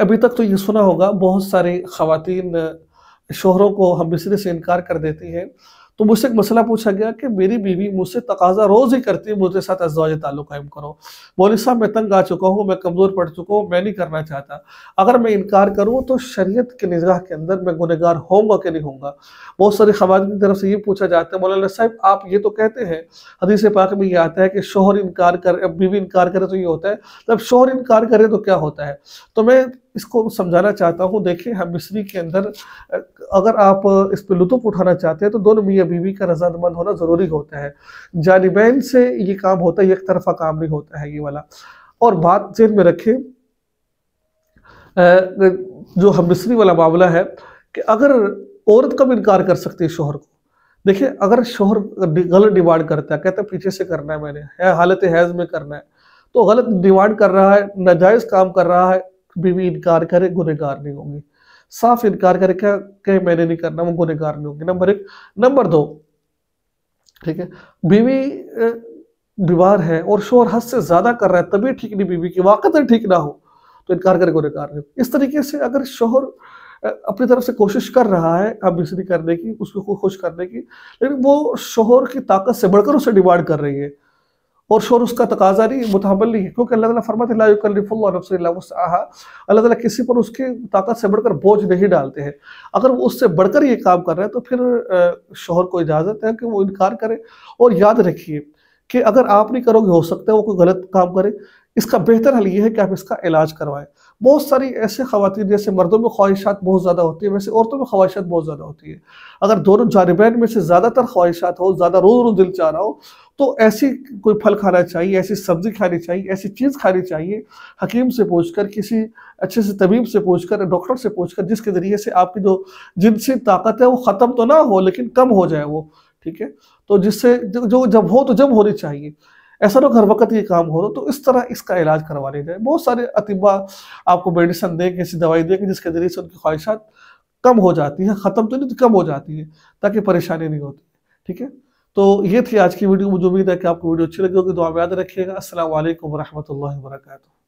अभी तक तो ये सुना होगा बहुत सारी खातन शोहरों को हम मिसरे से इनकार कर देती हैं तो मुझसे एक मसला पूछा गया कि मेरी बीवी मुझसे तकाजा रोज ही करती है मुझे साथ अजवाज ताल्लुक कायम करो मौली साहब मैं तंग आ चुका हूँ मैं कमज़ोर पड़ चुका हूँ मैं नहीं करना चाहता अगर मैं इनकार करूँ तो शरीयत के निगाह के अंदर मैं गुनहगार होऊंगा कि नहीं होऊंगा बहुत सारी खबर की तरफ से ये पूछा जाता है मौलाना साहब आप ये तो कहते हैं हदीस पाक में ये आता है कि शोहर इनकार कर बीवी इनकार करे तो ये होता है जब शोहर इनकार करे तो क्या होता है तो मैं इसको समझाना चाहता हूँ देखिए हम मिस्री के अंदर अगर आप इस पर लुत्फ उठाना चाहते हैं तो दोनों मियाँ बीवी का रजामंद होना ज़रूरी होता है जानबैन से ये काम होता है एक तरफा काम नहीं होता है ये वाला और बात जेन में रखें जो हम मिस्री वाला मामला है कि अगर औरत कब इनकार कर सकती है शोहर को देखिए अगर शोहर गलत डिमांड करता है कहता है पीछे से करना है मैंने हालत हैज में करना है तो गलत डिमांड कर रहा है नाजायज़ काम कर रहा है बीवी इनकार करे गुनहगार नहीं होंगे साफ इनकार करे क्या कहे मैंने नहीं करना वो गुनहगार नहीं होंगे नंबर एक नंबर दो ठीक है बीवी बीमार है और शोर हद से ज्यादा कर रहा है तभी ठीक नहीं बीवी की वाकत तो ठीक ना हो तो इनकार करे गुनहगार नहीं इस तरीके से अगर शोहर अपनी तरफ से कोशिश कर रहा है अब बिजली करने की उसको खुश करने की लेकिन वो शोहर की ताकत से बढ़कर उसे डिमांड कर रही है और शोर उसका तकाजा नहीं मुतहबल नहीं है क्योंकि अल्लाह ताला फरमाते अल्लाह ताला किसी पर उसकी ताकत से बढ़कर बोझ नहीं डालते हैं अगर वो उससे बढ़कर ये काम कर रहे हैं तो फिर शोहर को इजाज़त है कि वो इनकार करे और याद रखिए कि अगर आप नहीं करोगे हो सकता है वो कोई गलत काम करे इसका बेहतर हल ये है कि आप इसका इलाज करवाएं बहुत सारी ऐसे खातन जैसे मर्दों में ख्वाहिशात बहुत ज़्यादा होती है वैसे औरतों में ख्वाहिशात बहुत ज़्यादा होती है अगर दोनों जानबैन में से ज़्यादातर ख्वाहिशात हो ज़्यादा रोज़ रोज़ दिल चाह रहा हो तो ऐसी कोई फल खाना चाहिए ऐसी सब्ज़ी खानी चाहिए ऐसी चीज़ खानी चाहिए हकीम से पूछ कर किसी अच्छे से तबीब से पूछ कर डॉक्टर से पूछ कर जिसके ज़रिए से आपकी जो जिनसी ताकत है वो ख़त्म तो ना हो लेकिन कम हो जाए वो ठीक है तो जिससे जो जब हो तो जब होनी चाहिए ऐसा लोग हर वक्त ये काम हो तो इस तरह इसका इलाज करवा लिया जाए बहुत सारे अतिबा आपको मेडिसिन देंगे ऐसी दवाई देंगे जिसके जरिए से उनकी ख्वाहिशात कम हो जाती है ख़त्म तो नहीं तो कम हो जाती है ताकि परेशानी नहीं होती ठीक है तो ये थी आज की वीडियो मुझे उम्मीद है कि आपको वीडियो अच्छी लगी होगी दुआ याद रखिएगा असल वरहमल वर्का